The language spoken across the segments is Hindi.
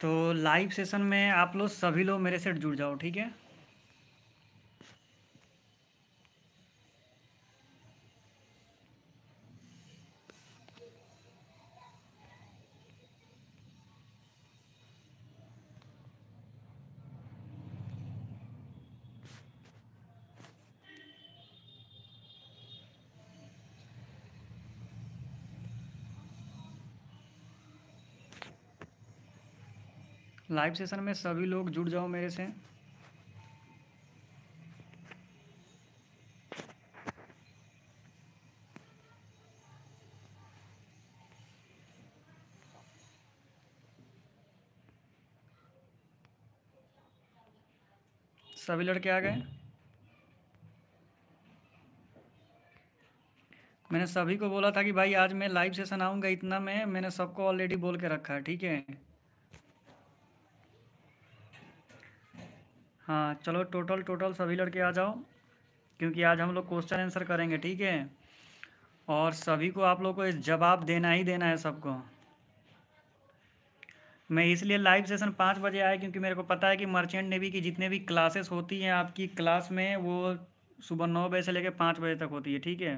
तो लाइव सेशन में आप लोग सभी लोग मेरे से जुड़ जाओ ठीक है लाइव सेशन में सभी लोग जुड़ जाओ मेरे से सभी लड़के आ गए मैंने सभी को बोला था कि भाई आज मैं लाइव सेशन आऊँगा इतना मैं मैंने सबको ऑलरेडी बोल के रखा है ठीक है हाँ चलो टोटल टोटल सभी लड़के आ जाओ क्योंकि आज हम लोग क्वेश्चन आंसर करेंगे ठीक है और सभी को आप लोग को जवाब देना ही देना है सबको मैं इसलिए लाइव सेशन पाँच बजे आया क्योंकि मेरे को पता है कि मर्चेंट नेवी की जितने भी क्लासेस होती हैं आपकी क्लास में वो सुबह नौ बजे से लेकर पाँच बजे तक होती है ठीक है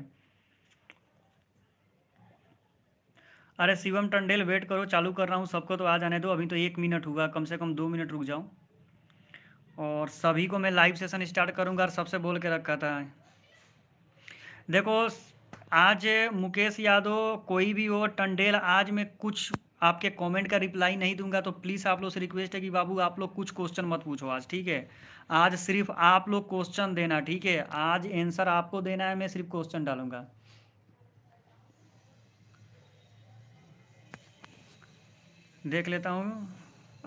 अरे शिवम टंडेल वेट करो चालू कर रहा हूँ सबको तो आ जाने दो अभी तो एक मिनट हुआ कम से कम दो मिनट रुक जाओ और सभी को मैं लाइव सेशन स्टार्ट करूंगा और सबसे बोल के रखा था देखो आज मुकेश यादव कोई भी हो टंडेल आज मैं कुछ आपके कमेंट का रिप्लाई नहीं दूंगा तो प्लीज़ आप लोग से रिक्वेस्ट है कि बाबू आप लोग कुछ क्वेश्चन मत पूछो आज ठीक है आज सिर्फ आप लोग क्वेश्चन देना ठीक है आज आंसर आपको देना है मैं सिर्फ क्वेश्चन डालूंगा देख लेता हूँ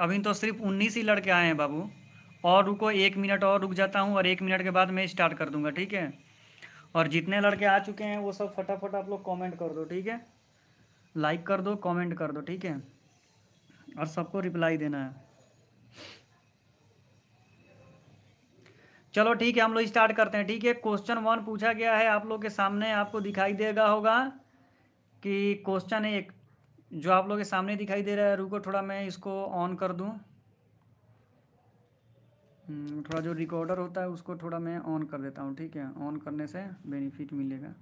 अभी तो सिर्फ उन्नीस ही लड़के आए हैं बाबू और रुको एक मिनट और रुक जाता हूँ और एक मिनट के बाद मैं स्टार्ट कर दूँगा ठीक है और जितने लड़के आ चुके हैं वो सब फटाफट आप लोग कमेंट कर दो ठीक है लाइक कर दो कमेंट कर दो ठीक है और सबको रिप्लाई देना है चलो ठीक है हम लोग स्टार्ट करते हैं ठीक है क्वेश्चन वन पूछा गया है आप लोग के सामने आपको दिखाई देगा होगा कि क्वेश्चन एक जो आप लोग के सामने दिखाई दे रहा है रुको थोड़ा मैं इसको ऑन कर दूँ हम्म, थोड़ा जो रिकॉर्डर होता है उसको थोड़ा मैं ऑन कर देता हूँ ठीक है ऑन करने से बेनिफिट मिलेगा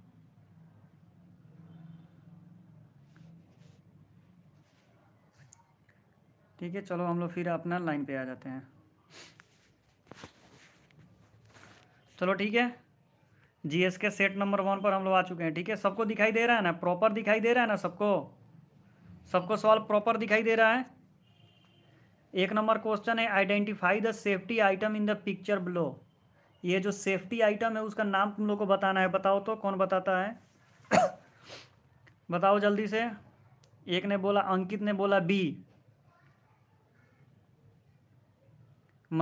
ठीक है चलो हम लोग फिर अपना लाइन पे आ जाते हैं चलो ठीक है जीएस के सेट नंबर वन पर हम लोग आ चुके हैं ठीक है सबको दिखाई दे रहा है ना प्रॉपर दिखाई दे रहा है ना सबको सबको सवाल प्रॉपर दिखाई दे रहा है एक नंबर क्वेश्चन है identify the safety item in the picture below ये जो सेफ्टी आइटम है उसका नाम तुम लोग को बताना है बताओ तो कौन बताता है बताओ जल्दी से एक ने बोला अंकित ने बोला बी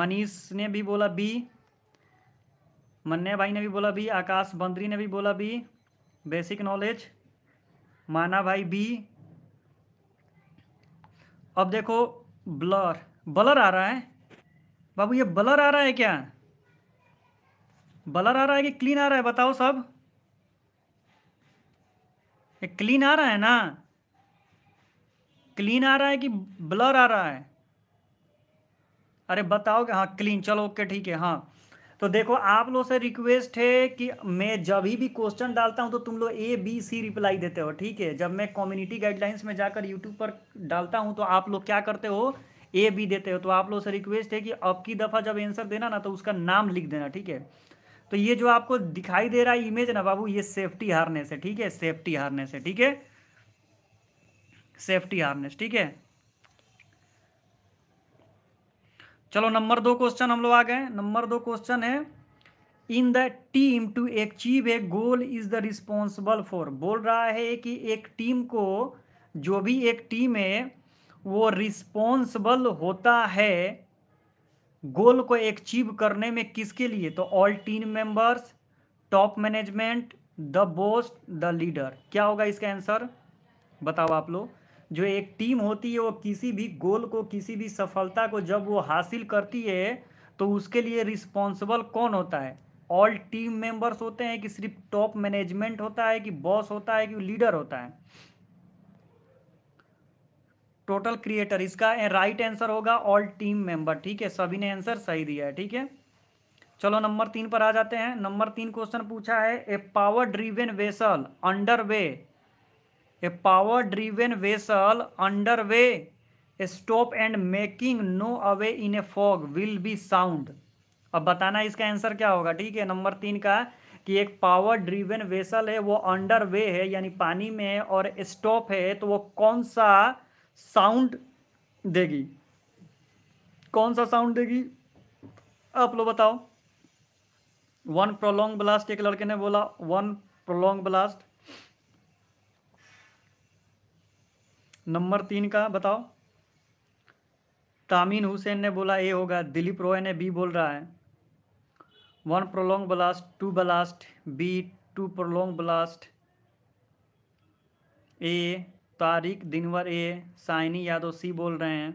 मनीष ने भी बोला बी मन्ने भाई ने भी बोला बी आकाश बंद्री ने भी बोला बी बेसिक नॉलेज माना भाई बी अब देखो ब्लर ब्लर आ रहा है बाबू ये ब्लर आ रहा है क्या ब्लर आ रहा है कि क्लीन आ रहा है बताओ सब ये क्लीन आ रहा है ना क्लीन आ रहा है कि ब्लर आ रहा है अरे बताओ कि हाँ क्लीन चलो ओके ठीक है हाँ तो देखो आप लोग से रिक्वेस्ट है कि मैं जब भी क्वेश्चन डालता हूँ तो तुम लोग ए बी सी रिप्लाई देते हो ठीक है जब मैं कम्युनिटी गाइडलाइंस में जाकर यूट्यूब पर डालता हूँ तो आप लोग क्या करते हो ए बी देते हो तो आप लोग से रिक्वेस्ट है कि अब की दफ़ा जब आंसर देना ना तो उसका नाम लिख देना ठीक है तो ये जो आपको दिखाई दे रहा है इमेज ना बाबू ये सेफ्टी हारने है ठीक है सेफ्टी हारने है ठीक है सेफ्टी हारनेस ठीक है चलो नंबर दो क्वेश्चन हम लोग आ गए नंबर दो क्वेश्चन है in the team to achieve a goal is the responsible for बोल रहा है कि एक टीम को जो भी एक टीम है वो रिस्पॉन्सिबल होता है गोल को अचीव करने में किसके लिए तो all team members top management the boss the leader क्या होगा इसका आंसर बताओ आप लोग जो एक टीम होती है वो किसी भी गोल को किसी भी सफलता को जब वो हासिल करती है तो उसके लिए रिस्पॉन्सिबल कौन होता है ऑल टीम मेंबर्स होते हैं कि सिर्फ टॉप मैनेजमेंट होता है कि बॉस होता है कि लीडर होता है टोटल क्रिएटर इसका राइट आंसर होगा ऑल टीम मेंबर ठीक है सभी ने आंसर सही दिया है ठीक है चलो नंबर तीन पर आ जाते हैं नंबर तीन क्वेश्चन पूछा है a power driven vessel under way power driven vessel under way stop and making no away in a fog will be sound अब बताना इसका आंसर क्या होगा ठीक है नंबर तीन का कि एक पावर ड्रीवेन वेसल है वो अंडर वे है यानी पानी में है और स्टॉप है तो वो कौन सा साउंड देगी कौन सा साउंड देगी आप लोग बताओ वन प्रोलोंग ब्लास्ट एक लड़के ने बोला वन प्रोलोंग ब्लास्ट नंबर तीन का बताओ तामीन हुसैन ने बोला ए होगा दिलीप रॉय ने बी बोल रहा है one prolong blast two blast B two prolong blast A तारिक दिनवर ए साइनी यादव सी बोल रहे हैं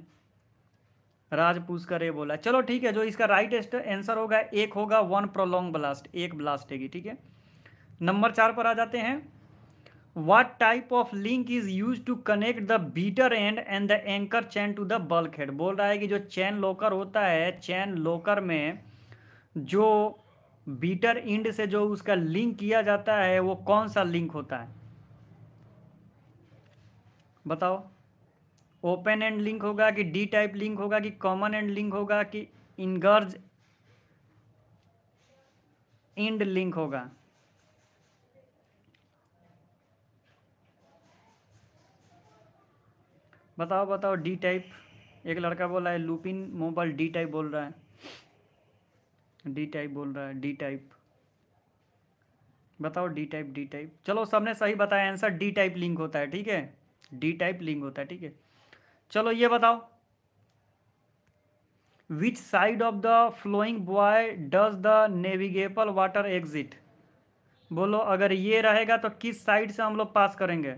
राज पूछकर ए बोला चलो ठीक है जो इसका राइट आंसर होगा एक होगा वन प्रोलोंग ब्लास्ट एक ब्लास्ट है ठीक है नंबर चार पर आ जाते हैं what type of link is used to connect the beater end and the anchor chain to the bulkhead बोल रहा है कि जो चैन लॉकर होता है चैन लॉकर में जो बीटर इंड से जो उसका लिंक किया जाता है वो कौन सा लिंक होता है बताओ ओपन एंड लिंक होगा कि डी टाइप लिंक होगा कि कॉमन एंड लिंक होगा कि इनगर्ज इंड लिंक होगा बताओ बताओ डी टाइप एक लड़का बोला है लुपिन मोबाइल डी टाइप बोल रहा है डी टाइप बोल रहा है डी टाइप बताओ डी टाइप डी टाइप चलो सबने सही बताया आंसर डी टाइप लिंक होता है ठीक है डी टाइप लिंक होता है ठीक है चलो ये बताओ which side of the flowing buoy does the navigable water exit बोलो अगर ये रहेगा तो किस साइड से हम लोग पास करेंगे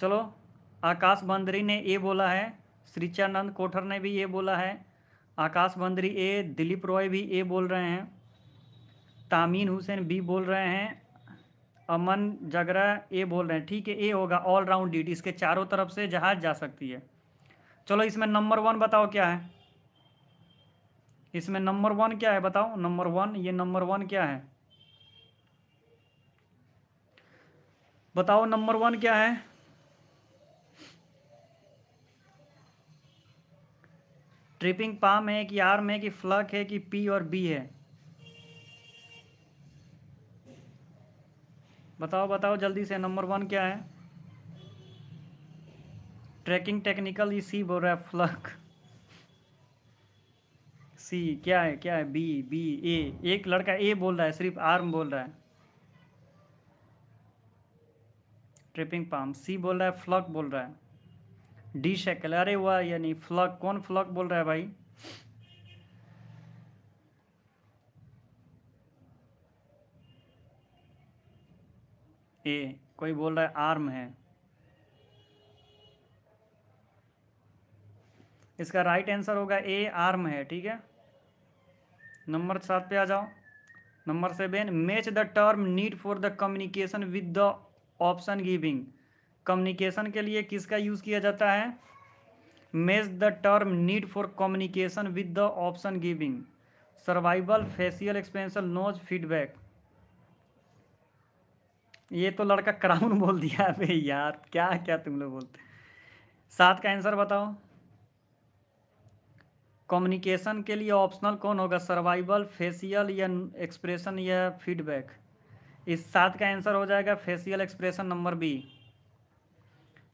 चलो आकाश बंदरी ने ए बोला है श्रीचानंद कोठर ने भी ये बोला है आकाश बंदरी ए दिलीप रॉय भी ए बोल रहे हैं तामीन हुसैन बी बोल रहे हैं अमन जगरा ए बोल रहे हैं ठीक है ए होगा ऑल राउंड ड्यूटी इसके चारों तरफ से जहाज जा सकती है चलो इसमें नंबर वन बताओ क्या है इसमें नंबर वन क्या है बताओ नंबर वन ये नंबर वन क्या है बताओ नंबर वन क्या है ट्रिपिंग पाम है कि आर्म है कि फ्लक है कि पी और बी है बताओ बताओ जल्दी से नंबर वन क्या है ट्रैकिंग टेक्निकल ये सी बोल रहा है फ्लक सी क्या है क्या है बी बी ए एक लड़का ए बोल रहा है सिर्फ आर्म बोल रहा है ट्रिपिंग पाम सी बोल रहा है फ्लक बोल रहा है डी शैकल अरे हुआ यानी फ्लक कौन फ्लक बोल रहा है भाई ए कोई बोल रहा है आर्म है इसका राइट आंसर होगा ए आर्म है ठीक है नंबर सात पे आ जाओ number seven match the term need for the communication with the option giving communication के लिए किसका यूज़ किया जाता है match the term need for communication with the option giving survival facial expansion nose feedback ये तो लड़का क्राउन बोल दिया अबे यार क्या क्या तुम लोग बोलते सात का आंसर बताओ कम्युनिकेशन के लिए ऑप्शनल कौन होगा सर्वाइवल फेशियल या एक्सप्रेशन या फीडबैक इस सात का आंसर हो जाएगा facial expression number B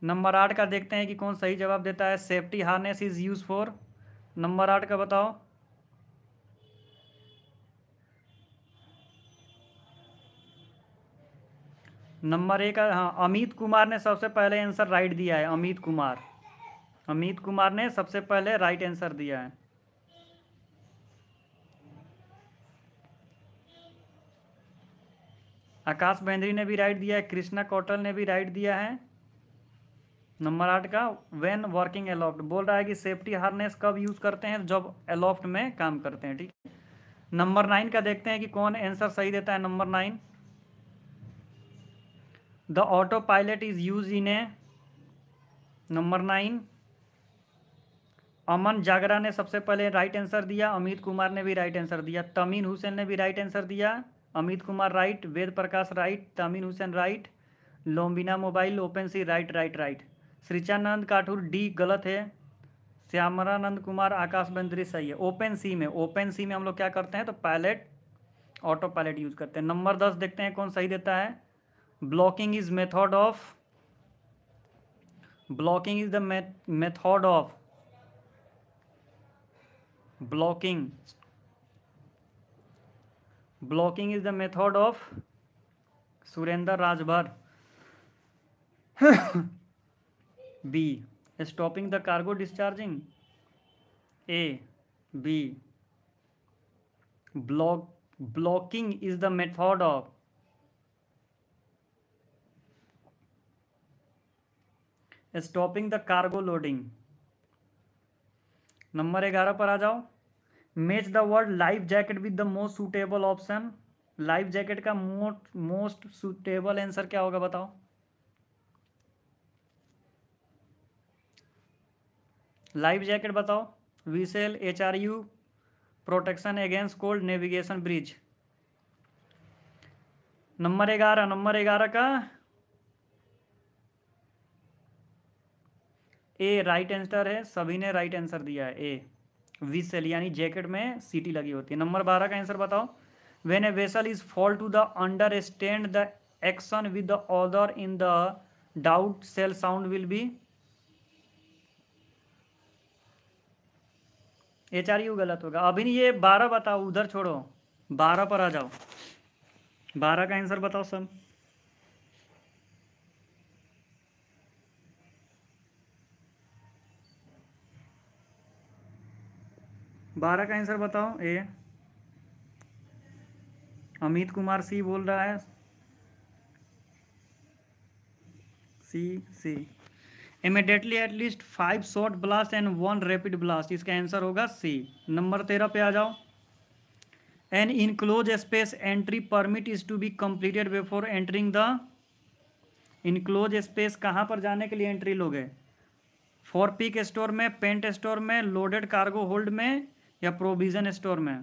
number आठ का देखते हैं कि कौन सही जवाब देता है safety harness is use for number आठ का बताओ नंबर एक हाँ अमित कुमार ने सबसे पहले आंसर राइट दिया है अमित कुमार अमित कुमार ने सबसे पहले राइट आंसर दिया है आकाश बेंद्री ने भी राइट दिया है कृष्णा कौटल ने भी राइट दिया है नंबर आठ का वेन वर्किंग एलॉफ्ट बोल रहा है कि सेफ्टी हार्नेस कब यूज़ करते हैं जब एलॉफ्ट में काम करते हैं ठीक है नंबर नाइन का देखते हैं कि कौन आंसर सही देता है number nine the autopilot is use in a number nine Aman Jagra ने सबसे पहले राइट आंसर दिया अमित कुमार ने भी राइट आंसर दिया तमीन हुसैन ने भी राइट आंसर दिया Amit Kumar right Ved Prakash right Tameen Hussain right लोम्बिना mobile open C right right right श्रीचानंद काठुर डी गलत है श्यामरानंद कुमार आकाश बंद्री सही है ओपन सी में ओपन सी में हम लोग क्या करते हैं तो पायलट ऑटो पायलट यूज करते हैं नंबर दस देखते हैं कौन सही देता है blocking is method of blocking is the method of blocking blocking is the method of Surendra Rajbhar B stopping the cargo discharging A B block blocking is the method of stopping the cargo loading number ग्यारह पर आ जाओ match the word life jacket with the most suitable option life jacket का मोस्ट मोस्ट सुटेबल आंसर क्या होगा बताओ लाइफ जैकेट बताओ vessel H R you protection against cold navigation bridge number ग्यारह नंबर ग्यारह का ए राइट आंसर है सभी ने राइट आंसर दिया है ए सेल यानी जैकेट में सीटी लगी होती है नंबर बारह का आंसर बताओ when a vessel is fall to the understand the action with the other in the doubt sail sound will be ये चार यू गलत होगा अभी नहीं ये बारह बताओ उधर छोड़ो बारह पर आ जाओ बारह का आंसर बताओ सब बारह का आंसर बताओ ए अमित कुमार सी बोल रहा है C C immediately at least five short blast and one rapid blast इसका आंसर होगा सी नंबर तेरह पे आ जाओ an enclose space entry permit is to be completed before entering the enclose space कहाँ पर जाने के लिए एंट्री लोगे फॉर पिक स्टोर में पेंट स्टोर में लोडेड कार्गो होल्ड में या प्रोविजन स्टोर में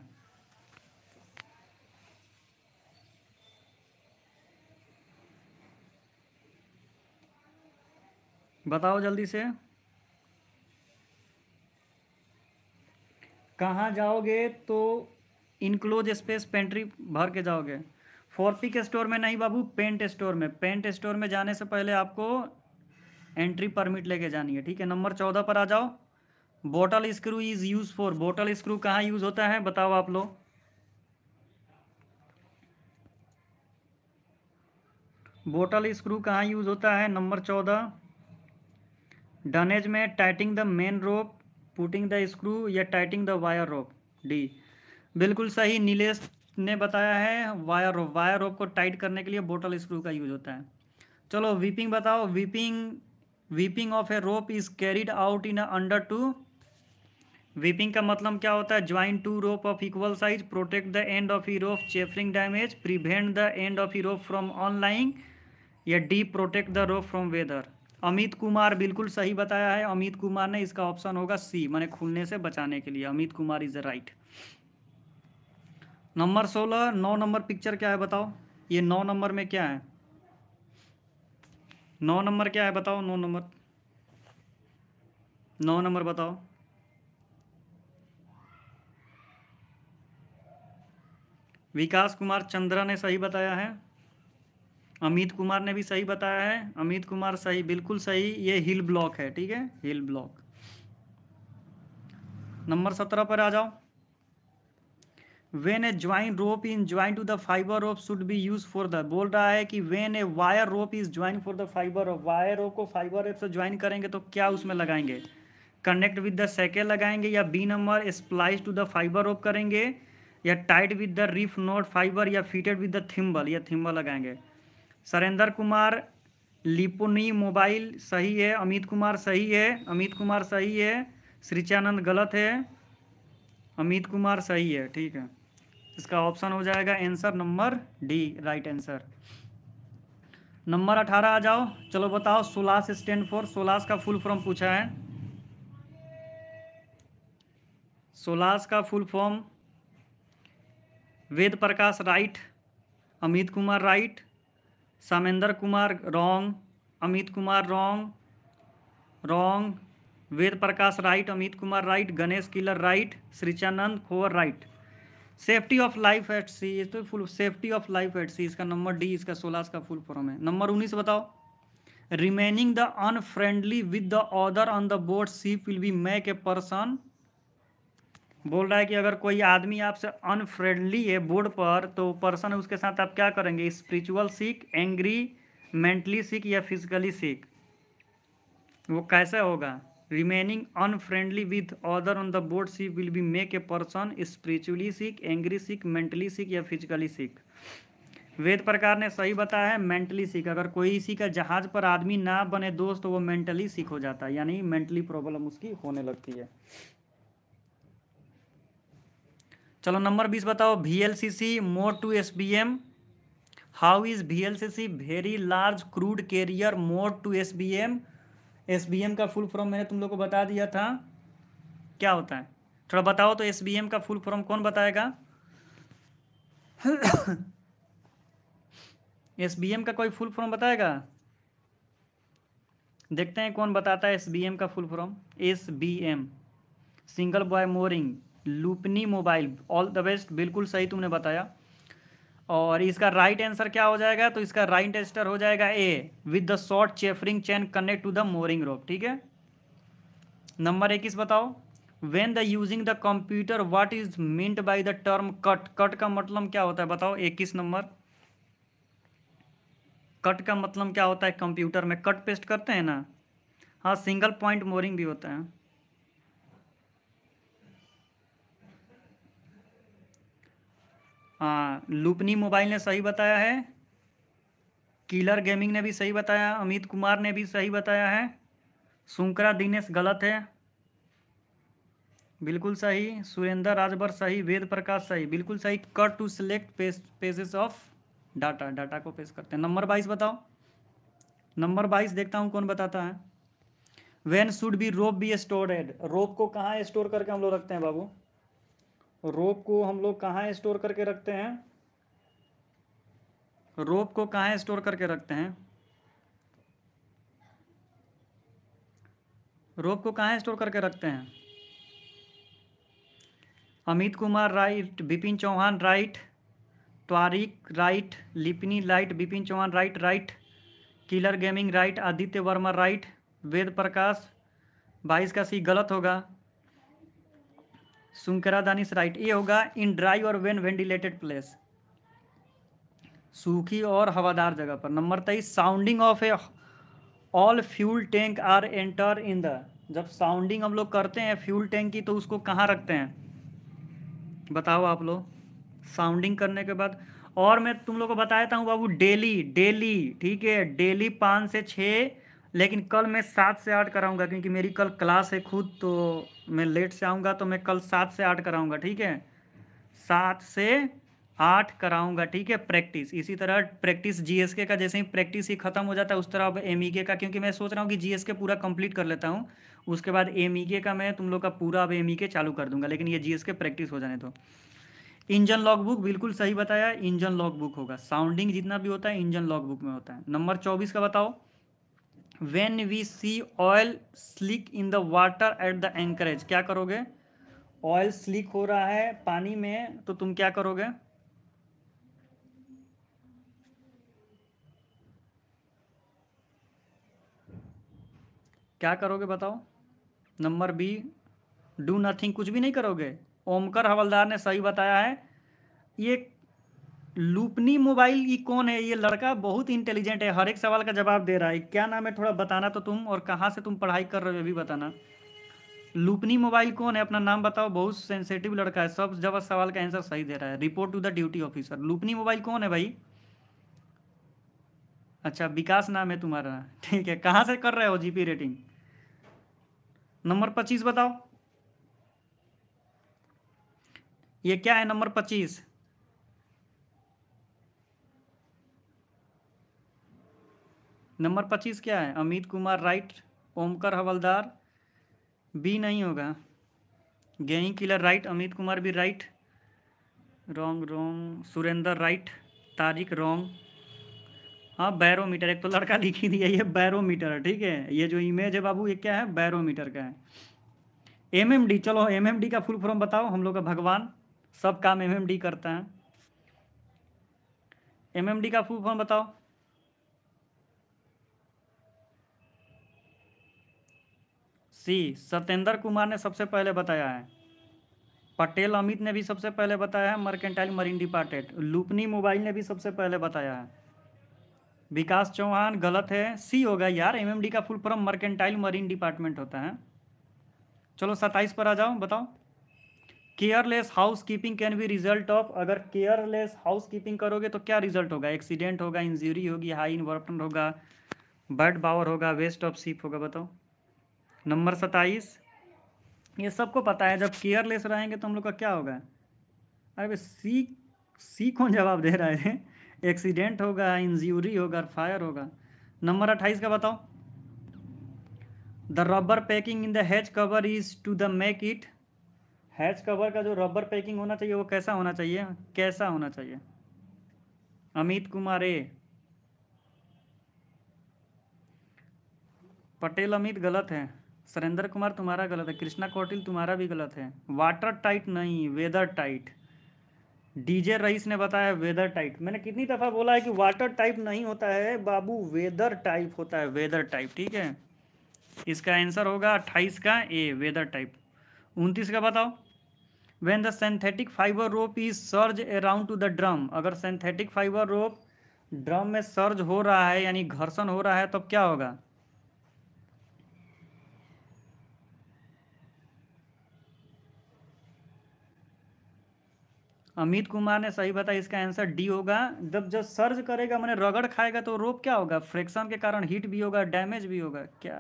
बताओ जल्दी से कहाँ जाओगे तो इनक्लोज स्पेस पेंट्री भर के जाओगे के स्टोर में नहीं बाबू पेंट स्टोर में पेंट स्टोर में जाने से पहले आपको एंट्री परमिट लेके जानी है ठीक है नंबर चौदह पर आ जाओ bottle screw is use for bottle screw कहाँ यूज़ होता है बताओ आप लोग बोटल स्क्रू कहाँ यूज़ होता है नंबर चौदह डनेज में tightening the main rope putting the screw या tightening the wire rope D बिल्कुल सही नीलेश ने बताया है वायर रोप वायर रोप को टाइट करने के लिए बोटल स्क्रू का यूज होता है चलो वीपिंग बताओ whipping whipping of a rope is carried out in order to whipping का मतलब क्या होता है join two rope of equal size protect the end of the rope chafing damage prevent the end of the rope from unlaying या D protect the rope from weather Amit Kumar बिल्कुल सही बताया है अमित कुमार ने इसका ऑप्शन होगा सी मैंने खुलने से बचाने के लिए Amit Kumar is right number सोलह नौ नंबर पिक्चर क्या है बताओ ये नौ नंबर में क्या है नौ नंबर क्या है बताओ नौ नंबर नौ नंबर बताओ विकास कुमार चंद्रा ने सही बताया है अमित कुमार ने भी सही बताया है अमित कुमार सही बिल्कुल सही ये हिल ब्लॉक है ठीक है हिल ब्लॉक नंबर सत्रह पर आ जाओ when a join rope in join to the fibre rope should be use for the बोल रहा है कि when a wire rope is join for the fibre rope wire rope को फाइबर रोप से ज्वाइन करेंगे तो क्या उसमें लगाएंगे कनेक्ट विद द सेकेल लगाएंगे या B number splice to the fibre rope करेंगे या tight with the reef knot fibre या फिटेड विद द थिम्बल या थिम्बल लगाएंगे सरेंद्र कुमार लिपुनी मोबाइल सही है अमित कुमार सही है अमित कुमार सही है श्रीचानंद गलत है अमित कुमार सही है ठीक है इसका ऑप्शन हो जाएगा answer number D right answer number अठारह आ जाओ चलो बताओ सोलास स्टैंड फॉर सोलास का फुल फॉर्म पूछा है सोलास का full form Ved Prakash right Amit Kumar right Samendra Kumar wrong Amit Kumar wrong wrong Ved Prakash right Amit Kumar right Ganesh killer right श्रीचानंद खोवर right safety of life at sea तो full safety of life at sea इसका नंबर डी इसका सोलह इसका फुल फॉर्म है नंबर उन्नीस बताओ remaining the unfriendly with the other on the board sea will be make a person बोल रहा है कि अगर कोई आदमी आपसे अनफ्रेंडली है बोर्ड पर तो पर्सन उसके साथ आप क्या करेंगे स्पिरिचुअल सीख एंग्री मेंटली सीख या फिजिकली सीख वो कैसे होगा remaining unfriendly with other on the board sea will be make a person spiritually sick angry sick mentally sick या फिजिकली सीख वेद प्रकार ने सही बताया है मेंटली सीख अगर कोई इसी का जहाज पर आदमी ना बने दोस्त तो वो मेंटली सीख हो जाता है यानी मेंटली प्रॉब्लम उसकी होने लगती है चलो नंबर बीस बताओ V L C C moor to S B M how is V L C C very large crude carrier moor to S B M S B M का फुल फॉर्म मैंने तुम लोग को बता दिया था क्या होता है थोड़ा बताओ तो एस बी एम का फुल फॉर्म कौन बताएगा एस बी एम का कोई फुल फॉर्म बताएगा देखते हैं कौन बताता है एस बी एम का full form S B M single buoy mooring लुपनी मोबाइल ऑल द बेस्ट बिल्कुल सही तुमने बताया और इसका राइट आंसर क्या हो जाएगा तो इसका राइट एस्टर हो जाएगा A with the short chafing chain connect to the mooring rope ठीक है नंबर इक्कीस बताओ when the using the computer what is meant by the term cut cut का मतलब क्या होता है बताओ इक्कीस नंबर कट का मतलब क्या होता है कंप्यूटर में कट पेस्ट करते हैं ना हाँ सिंगल पॉइंट मोरिंग भी होता है हाँ लुपनी मोबाइल ने सही बताया है किलर गेमिंग ने भी सही बताया अमित कुमार ने भी सही बताया है सुंकरा दिनेश गलत है बिल्कुल सही सुरेंद्र राजभर सही वेद प्रकाश सही बिल्कुल सही cut to select pages of data data को पेश करते हैं नंबर बाईस बताओ नंबर बाईस देखता हूँ कौन बताता है when should be rope be stored रोप को कहाँ स्टोर करके हम लोग रखते हैं बाबू रोप को हम लोग कहाँ स्टोर करके रखते हैं रोप को कहाँ स्टोर करके रखते हैं रोप को कहाँ स्टोर करके रखते हैं अमित कुमार राइट विपिन चौहान राइट त्वारिक राइट लिपनी light Vipin Chauhan right right killer gaming right Aditya Verma right Ved Prakash बाईस का सी गलत होगा सुंकरा दान राइट ये होगा इन ड्राई और वेन वेंटिलेटेड प्लेस सूखी और हवादार जगह पर नंबर तेईस sounding of a all fuel tank are enter in the जब साउंडिंग हम लोग करते हैं फ्यूल टैंक की तो उसको कहाँ रखते हैं बताओ आप लोग साउंडिंग करने के बाद और मैं तुम लोग को बताया हूँ बाबू डेली डेली ठीक है डेली पाँच से छः लेकिन कल मैं सात से आठ कराऊंगा क्योंकि मेरी कल क्लास है खुद तो मैं लेट से आऊँगा तो मैं कल सात से आठ कराऊँगा ठीक है सात से आठ कराऊंगा ठीक है प्रैक्टिस इसी तरह प्रैक्टिस जीएसके का जैसे ही प्रैक्टिस ही खत्म हो जाता है उस तरह अब एम e का क्योंकि मैं सोच रहा हूँ कि जीएसके पूरा कंप्लीट कर लेता हूँ उसके बाद एम e का मैं तुम लोग का पूरा अब एम e चालू कर दूंगा लेकिन ये जीएसके प्रैक्टिस हो जाने तो इंजन लॉग बुक बिल्कुल सही बताया इंजन लॉग बुक होगा साउंडिंग जितना भी होता है इंजन लॉग बुक में होता है नंबर चौबीस का बताओ when we see oil slick in the water at the anchorage क्या करोगे ऑयल स्लिक हो रहा है पानी में तो तुम क्या करोगे क्या करोगे बताओ नंबर बी डू नथिंग कुछ भी नहीं करोगे ओमकर हवलदार ने सही बताया है ये लुपनी मोबाइल ये कौन है ये लड़का बहुत इंटेलिजेंट है हर एक सवाल का जवाब दे रहा है क्या नाम है थोड़ा बताना तो तुम और कहाँ से तुम पढ़ाई कर रहे हो भी बताना लुपनी मोबाइल कौन है अपना नाम बताओ बहुत सेंसेटिव लड़का है सब जब सवाल का आंसर सही दे रहा है report to the duty officer लुपनी मोबाइल कौन है भाई अच्छा विकास नाम है तुम्हारा ठीक है कहाँ से कर रहे हो जीपी रेटिंग नंबर पच्चीस बताओ ये क्या है नंबर पच्चीस नंबर पच्चीस क्या है अमित कुमार राइट ओमकर हवलदार बी नहीं होगा गेही किलर राइट अमित कुमार भी right wrong wrong Surendra right Tariq wrong हाँ बैरोमीटर एक तो लड़का लिख ही दिया ये बैरोमीटर ठीक है ये जो इमेज है बाबू ये क्या है बैरोमीटर का है एमएमडी चलो एमएमडी का फुल फॉर्म बताओ हम लोग का भगवान सब काम एमएमडी करता है एमएमडी का फुल फॉर्म बताओ सी सत्येंद्र कुमार ने सबसे पहले बताया है पटेल अमित ने भी सबसे पहले बताया है मर्केंटाइल मरीन डिपार्टमेंट लुपनी मोबाइल ने भी सबसे पहले बताया है विकास चौहान गलत है सी होगा यार एमएमडी का full form mercantile marine department होता है चलो सत्ताईस पर आ जाओ बताओ careless housekeeping can be result of अगर केयरलेस हाउस कीपिंग करोगे तो क्या रिजल्ट होगा एक्सीडेंट होगा इंजरी होगी हाई इन्वर्टन होगा बर्ड बावर होगा वेस्ट ऑफ सीप होगा बताओ नंबर सत्ताईस ये सबको पता है जब केयरलेस रहेंगे तो हम लोग का क्या होगा अरे भाई सी सी कौन जवाब दे रहा है एक्सीडेंट होगा इंजरी होगा फायर होगा नंबर अट्ठाईस का बताओ the rubber packing in the hatch cover is to the make it hatch cover का जो रबर पैकिंग होना चाहिए वो कैसा होना चाहिए कैसा होना चाहिए अमित कुमार ए पटेल अमित गलत है सरेंद्र कुमार तुम्हारा गलत है कृष्णा कौटिल तुम्हारा भी गलत है वाटर टाइट नहीं वेदर टाइट डीजे रईस ने बताया वेदर टाइप मैंने कितनी दफ़ा बोला है कि वाटर टाइप नहीं होता है बाबू वेदर टाइप होता है वेदर टाइप ठीक है इसका आंसर होगा अट्ठाईस का ए वेदर टाइप उनतीस का बताओ when the synthetic fibre rope is surge around to the drum अगर सेंथेटिक फाइबर रोप ड्रम में सर्ज हो रहा है यानी घर्षण हो रहा है तब तो क्या होगा अमित कुमार ने सही बताया इसका आंसर डी होगा जब जब सर्ज करेगा मैंने रगड़ खाएगा तो रोप क्या होगा फ्रैक्शन के कारण हीट भी होगा डैमेज भी होगा क्या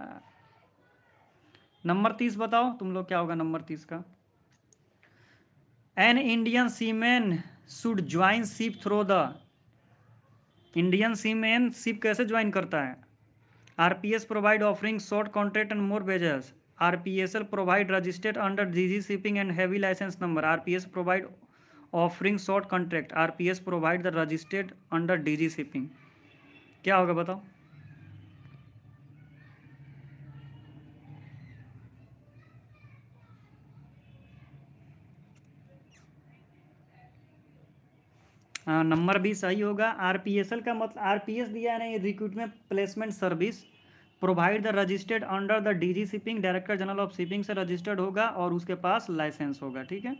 नंबर तीस बताओ तुम लोग क्या होगा नंबर तीस का an Indian seaman should join ship through the Indian seaman ship कैसे ज्वाइन करता है RPS provide offering short contract and more wages RPSL provide registered under GG shipping and heavy licence number RPS provide offering short contract R P S provide the registered under D G shipping क्या होगा बताओ नंबर भी सही होगा आरपीएसएल का मतलब आरपीएस दिया है ना recruitment placement service provide the registered under the DG shipping director general of shipping से रजिस्टर्ड होगा और उसके पास लाइसेंस होगा ठीक है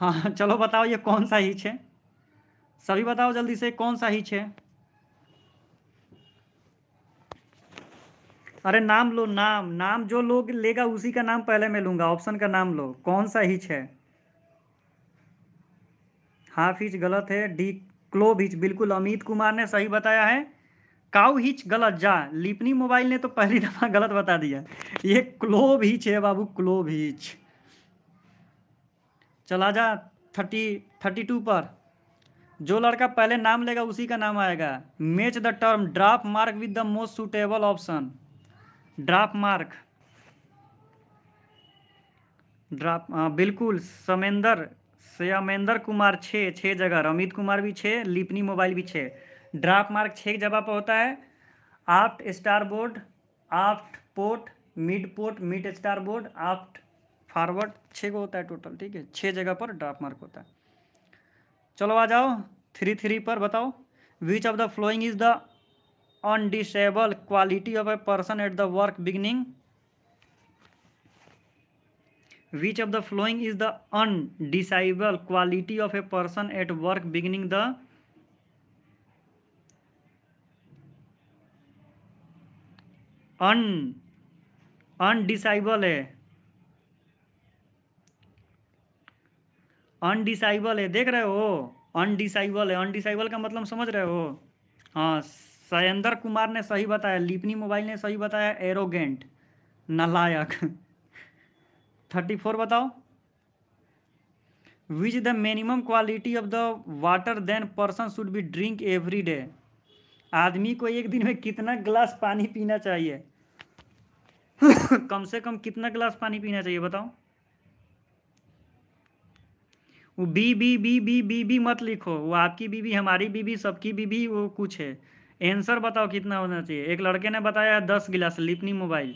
हाँ, हाँ चलो बताओ ये कौन सा हिच है सभी बताओ जल्दी से कौन सा हिच है अरे नाम लो नाम नाम जो लोग लेगा उसी का नाम पहले मैं लूंगा ऑप्शन का नाम लो कौन सा हिच है हाफ हिच गलत है डी क्लोब हिच बिल्कुल अमित कुमार ने सही बताया है काउ हिच गलत जा लिपनी मोबाइल ने तो पहली दफा गलत बता दिया ये क्लो हिच है बाबू क्लोब हिच चला जा थर्टी थर्टी टू पर जो लड़का पहले नाम लेगा उसी का नाम आएगा match the term draught mark with the most suitable option draught mark draught बिल्कुल समेंदर श्यामेंद्र कुमार छः छः जगह अमित कुमार भी छः लिपनी मोबाइल भी छः ड्राफ मार्क छः जगह पर होता है aft starboard aft port mid port mid starboard aft forward छः को होता है टोटल ठीक है छः जगह पर ड्राफ मार्क होता है चलो आ जाओ थ्री थ्री पर बताओ which of the flowing is the undesirable quality of a person at the work beginning which of the flowing is the undesirable quality of a person at work beginning the un undesirable है अनडिसाइबल है देख रहे हो अनडिसाइबल है अनडिसाइबल का मतलब समझ रहे हो हाँ सयेंद्र कुमार ने सही बताया लिपनी मोबाइल ने सही बताया एरोगेंट नलायक थर्टी फोर बताओ which the minimum quality of the water then person should be drink every day आदमी को एक दिन में कितना ग्लास पानी पीना चाहिए कम से कम कितना ग्लास पानी पीना चाहिए बताओ वो B B B B B B मत लिखो वो आपकी बीबी हमारी बीबी सबकी बीबी वो कुछ है आंसर बताओ कितना होना चाहिए एक लड़के ने बताया है दस गिलास लिपनी मोबाइल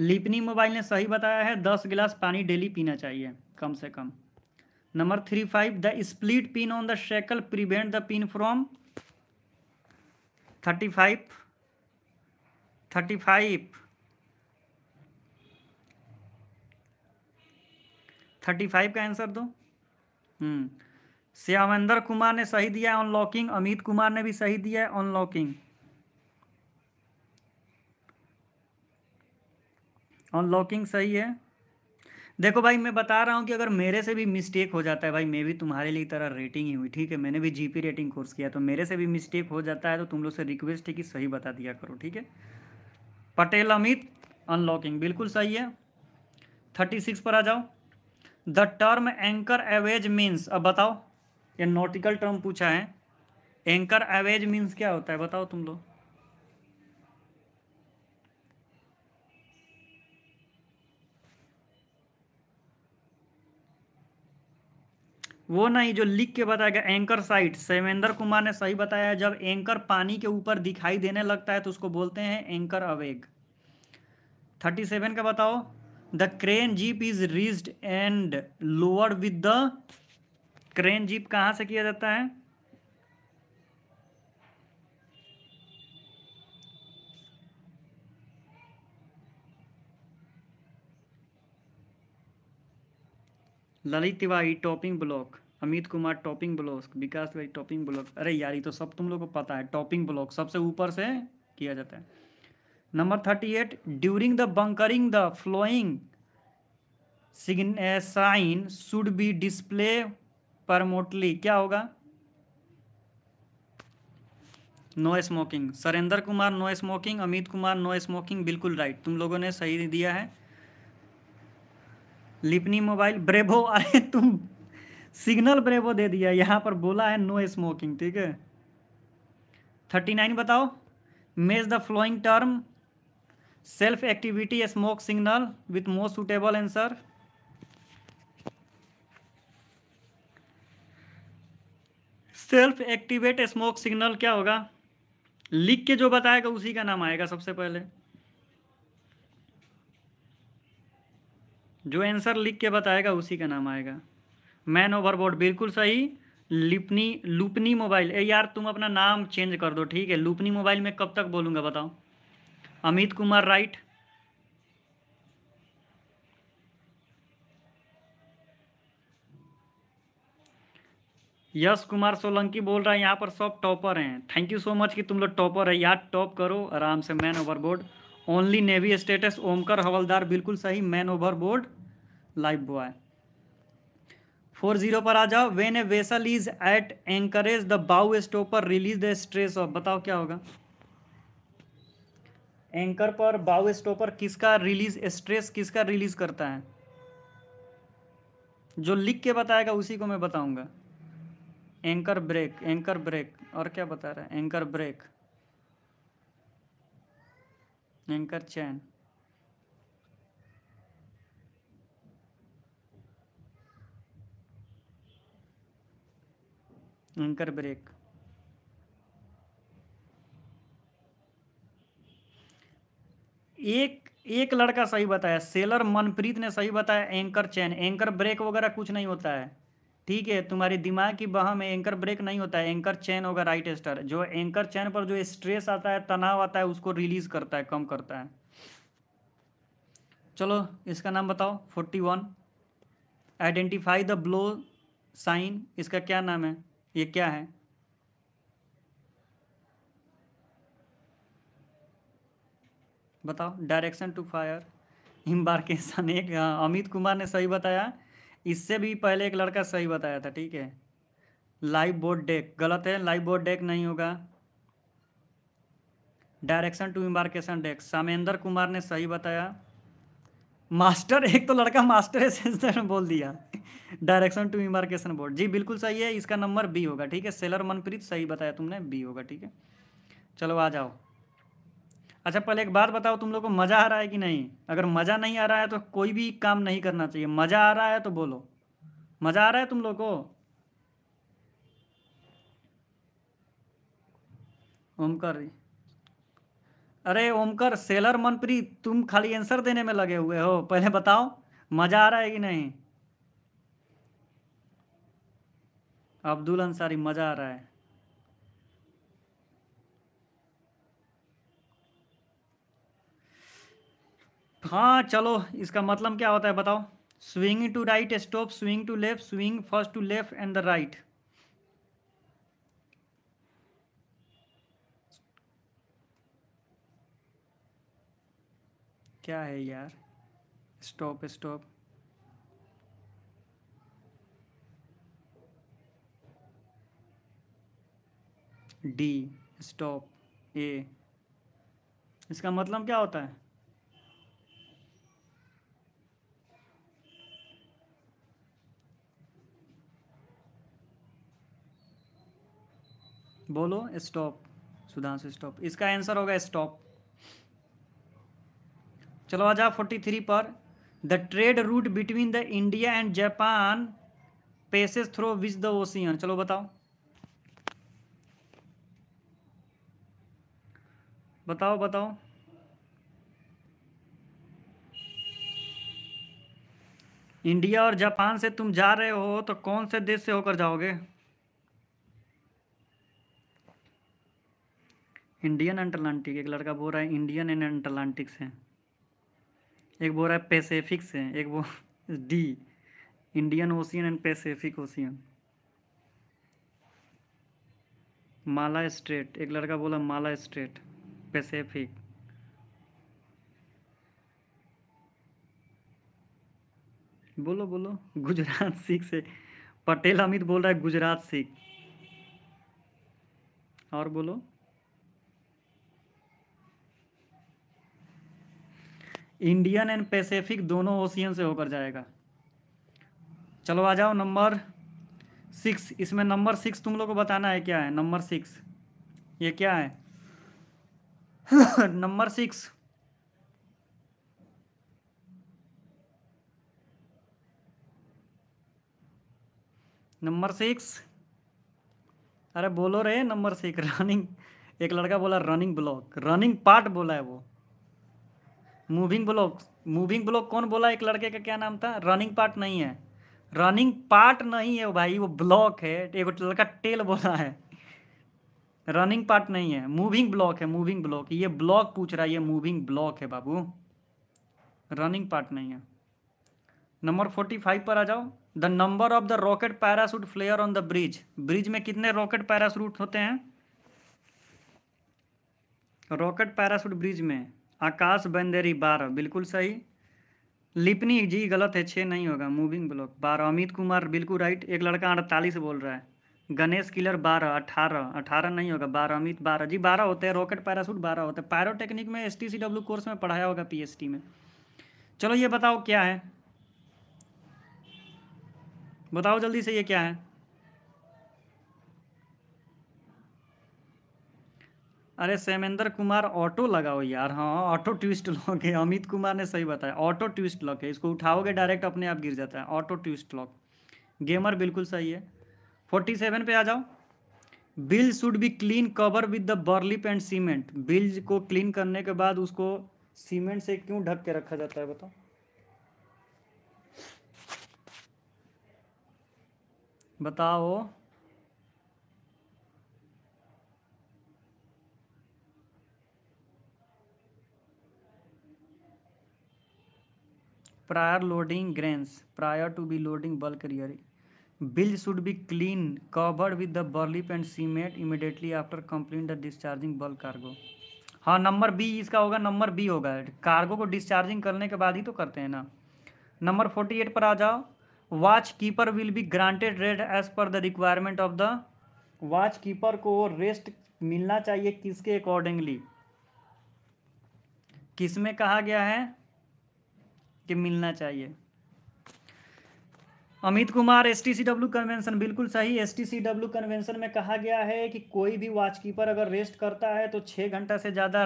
लिपनी मोबाइल ने सही बताया है दस गिलास पानी डेली पीना चाहिए कम से कम number three five the split pin on the shackle prevent the pin from thirty five thirty five thirty five का आंसर दो हम्म। श्यामेंद्र कुमार ने सही दिया है अनलॉकिंग अमित कुमार ने भी सही दिया है अनलॉकिंग अनलॉकिंग सही है देखो भाई मैं बता रहा हूँ कि अगर मेरे से भी मिस्टेक हो जाता है भाई मैं भी तुम्हारे लिए तरह रेटिंग ही हुई ठीक है मैंने भी जीपी रेटिंग कोर्स किया तो मेरे से भी मिस्टेक हो जाता है तो तुम लोग से रिक्वेस्ट है कि सही बता दिया करो ठीक है पटेल अमित अनलॉकिंग बिल्कुल सही है थर्टी सिक्स पर आ जाओ the term anchor aweigh means अब बताओ ये नॉटिकल टर्म पूछा है एंकर एवेज मीन्स क्या होता है बताओ तुम लोग वो नहीं जो लिख के बताया गया एंकर साइट सेवेंद्र कुमार ने सही बताया है जब एंकर पानी के ऊपर दिखाई देने लगता है तो उसको बोलते हैं एंकर अवेग थर्टी सेवन का बताओ the crane jib is raised and lowered with the crane jib कहाँ से किया जाता है Lalit Tiwari topping block Amit Kumar topping block Vikas Tiwari topping block अरे यार ये तो सब तुम लोग को पता है टॉपिंग ब्लॉक सबसे ऊपर से किया जाता है number thirty eight during the bunkering the following sign should be displayed prominently क्या होगा no smoking Surendra Kumar no smoking Amit Kumar no smoking बिल्कुल राइट तुम लोगों ने सही दिया है लिपनी मोबाइल ब्रेबो अरे तुम सिग्नल ब्रेबो दे दिया यहाँ पर बोला है नो स्मोकिंग ठीक है थर्टी नाइन बताओ match the following term self activity smoke signal with most suitable answer self activate smoke signal क्या होगा लिख के जो बताएगा उसी का नाम आएगा सबसे पहले जो आंसर लिख के बताएगा उसी का नाम आएगा मैन ओवरबोर्ड बिल्कुल सही लिपनी लुपनी मोबाइल ए यार तुम अपना नाम चेंज कर दो ठीक है लुपनी मोबाइल में कब तक बोलूंगा बताओ अमित कुमार राइट यश कुमार सोलंकी बोल रहा है यहाँ पर सब टॉपर हैं थैंक यू सो मच कि तुम लोग टॉपर है यार टॉप करो आराम से man board only navy status Omkar Havaldar बिल्कुल सही man over board lifebuoy four zero पर आ जाओ when a vessel is at anchorage the bow stopper release the stress off बताओ क्या होगा एंकर पर बाउ स्टोपर किसका रिलीज स्ट्रेस किसका रिलीज करता है जो लिख के बताएगा उसी को मैं बताऊंगा एंकर ब्रेक एंकर ब्रेक और क्या बता रहा है anchor brake anchor chain anchor brake एक एक लड़का सही बताया सेलर मनप्रीत ने सही बताया एंकर चैन एंकर ब्रेक वगैरह कुछ नहीं होता है ठीक है तुम्हारे दिमाग की बहा में एंकर ब्रेक नहीं होता है एंकर चैन होगा राइट स्टार जो एंकर चैन पर जो स्ट्रेस आता है तनाव आता है उसको रिलीज करता है कम करता है चलो इसका नाम बताओ forty one identify the blow sign इसका क्या नाम है ये क्या है बताओ डायरेक्शन टू फायर इम्बार्केशन एक हाँ, अमित कुमार ने सही बताया इससे भी पहले एक लड़का सही बताया था ठीक है लाइव बोर्ड डेक गलत है लाइव बोर्ड डेक नहीं होगा direction to embarkation deck Samendra Kumar ने सही बताया मास्टर एक तो लड़का मास्टर एसेंसर बोल दिया डायरेक्शन टू इम्बार्केशन बोर्ड जी बिल्कुल सही है इसका नंबर बी होगा ठीक है सेलर मनप्रीत सही बताया तुमने बी होगा ठीक है चलो आ जाओ अच्छा पहले एक बात बताओ तुम लोग को मज़ा आ रहा है कि नहीं अगर मज़ा नहीं आ रहा है तो कोई भी काम नहीं करना चाहिए मज़ा आ रहा है तो बोलो मज़ा आ रहा है तुम लोग को ओमकर अरे ओमकर सेलर मनप्रीत तुम खाली आंसर देने में लगे हुए हो पहले बताओ मज़ा आ रहा है कि नहीं अब्दुल अंसारी मज़ा आ रहा है हाँ चलो इसका मतलब क्या होता है बताओ swing to right stop swing to left swing first to left and the right क्या है यार stop stop D stop A इसका मतलब क्या होता है बोलो स्टॉप सुधांशु स्टॉप इसका आंसर होगा स्टॉप चलो आ जाओ फोर्टी थ्री पर the trade route between the India and Japan passes through which the ocean चलो बताओ बताओ बताओ इंडिया और जापान से तुम जा रहे हो तो कौन से देश से होकर जाओगे इंडियन एंड अटलांटिक एक लड़का बोल रहा है इंडियन एंड अटलांटिक से एक बोल रहा है पैसेफिक से एक वो D Indian ocean and Pacific ocean Malacca strait एक लड़का बोला माला स्ट्रेट पैसेफिक बोलो बोलो गुजरात सिख से पटेल अमित बोल रहा है गुजरात सिख और बोलो इंडियन एंड पैसिफिक दोनों ओशियन से होकर जाएगा चलो आ जाओ नंबर सिक्स इसमें नंबर सिक्स तुम लोग को बताना है क्या है नंबर सिक्स ये क्या है नंबर सिक्स नंबर सिक्स अरे बोलो रे नंबर सिक्स रनिंग एक लड़का बोला रनिंग ब्लॉक रनिंग पार्ट बोला है वो मूविंग ब्लॉक मूविंग ब्लॉक कौन बोला एक लड़के का क्या नाम था रनिंग पार्ट नहीं है रनिंग पार्ट नहीं है भाई वो ब्लॉक है एक लड़का टेल बोला है रनिंग पार्ट नहीं है मूविंग ब्लॉक है मूविंग ब्लॉक ये ब्लॉक पूछ रहा है ये मूविंग ब्लॉक है बाबू रनिंग पार्ट नहीं है नंबर फोर्टी फाइव पर आ जाओ the number of the rocket parachute flare on the bridge bridge में कितने रॉकेट पैरासूट होते हैं रॉकेट पैरासूट ब्रिज में आकाश बंदेरी बारह बिल्कुल सही लिपनी जी गलत है छः नहीं होगा मूविंग ब्लॉक बारह अमित कुमार बिल्कुल राइट एक लड़का अड़तालीस बोल रहा है गणेश किलर बारह अठारह अठारह नहीं होगा बारह अमित बारह जी बारह होते हैं रॉकेट पैरासूट बारह होते हैं पायरोटेक्निक में एस कोर्स में पढ़ाया होगा पी में चलो ये बताओ क्या है बताओ जल्दी से ये क्या है अरे सेमेंद्र कुमार ऑटो लगाओ यार हाँ ऑटो ट्विस्ट लॉक है अमित कुमार ने सही बताया ऑटो ट्विस्ट लॉक है इसको उठाओगे डायरेक्ट अपने आप गिर जाता है ऑटो ट्विस्ट लॉक गेमर बिल्कुल सही है फोर्टी सेवन पे आ जाओ bilge should be clean cover with the burlap and cement bilge को क्लीन करने के बाद उसको सीमेंट से क्यों ढक के रखा जाता है बताओ बताओ prior loading grains prior to be loading bulk rearing bilge should be clean covered with the burlap and cement immediately after completing the discharging bulk cargo हाँ नंबर बी इसका होगा नंबर बी होगा कार्गो को डिस्चार्जिंग करने के बाद ही तो करते हैं ना नंबर फोर्टी एट पर आ जाओ watch keeper will be granted rest as per the requirement of the watch keeper को रेस्ट मिलना चाहिए किसके अकॉर्डिंगली किस में कहा गया है कि मिलना चाहिए Amit Kumar S T convention बिल्कुल सही एस टी कन्वेंशन में कहा गया है कि कोई भी वॉच कीपर अगर रेस्ट करता है तो छः घंटा से ज़्यादा